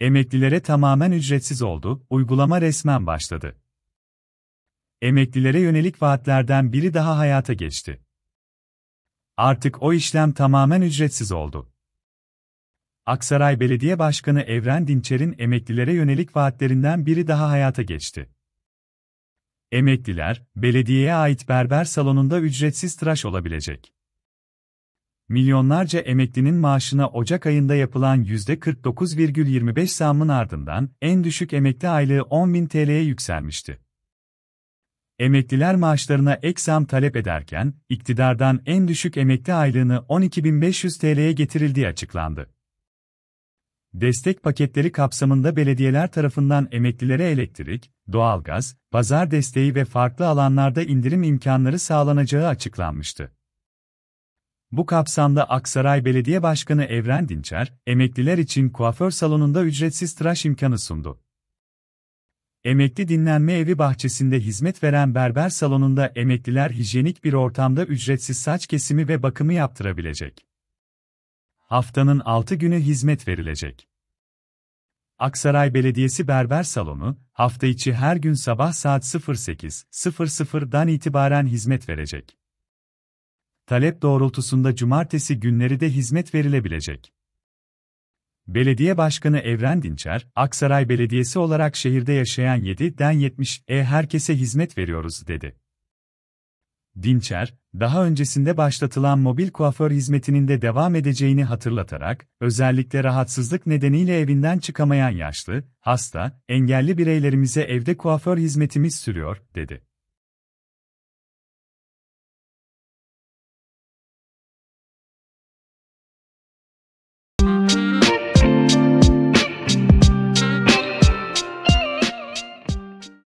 Emeklilere tamamen ücretsiz oldu, uygulama resmen başladı. Emeklilere yönelik vaatlerden biri daha hayata geçti. Artık o işlem tamamen ücretsiz oldu. Aksaray Belediye Başkanı Evren Dinçer'in emeklilere yönelik vaatlerinden biri daha hayata geçti. Emekliler, belediyeye ait berber salonunda ücretsiz tıraş olabilecek milyonlarca emeklinin maaşına Ocak ayında yapılan %49,25 zammın ardından en düşük emekli aylığı 10.000 TL'ye yükselmişti. Emekliler maaşlarına ek zam talep ederken, iktidardan en düşük emekli aylığını 12.500 TL'ye getirildiği açıklandı. Destek paketleri kapsamında belediyeler tarafından emeklilere elektrik, doğalgaz, pazar desteği ve farklı alanlarda indirim imkanları sağlanacağı açıklanmıştı. Bu kapsamda Aksaray Belediye Başkanı Evren Dinçer, emekliler için kuaför salonunda ücretsiz tıraş imkanı sundu. Emekli dinlenme evi bahçesinde hizmet veren berber salonunda emekliler hijyenik bir ortamda ücretsiz saç kesimi ve bakımı yaptırabilecek. Haftanın 6 günü hizmet verilecek. Aksaray Belediyesi Berber Salonu, hafta içi her gün sabah saat 08.00'dan itibaren hizmet verecek talep doğrultusunda cumartesi günleri de hizmet verilebilecek. Belediye Başkanı Evren Dinçer, Aksaray Belediyesi olarak şehirde yaşayan 7'den 70 e herkese hizmet veriyoruz dedi. Dinçer, daha öncesinde başlatılan mobil kuaför hizmetinin de devam edeceğini hatırlatarak, özellikle rahatsızlık nedeniyle evinden çıkamayan yaşlı, hasta, engelli bireylerimize evde kuaför hizmetimiz sürüyor, dedi.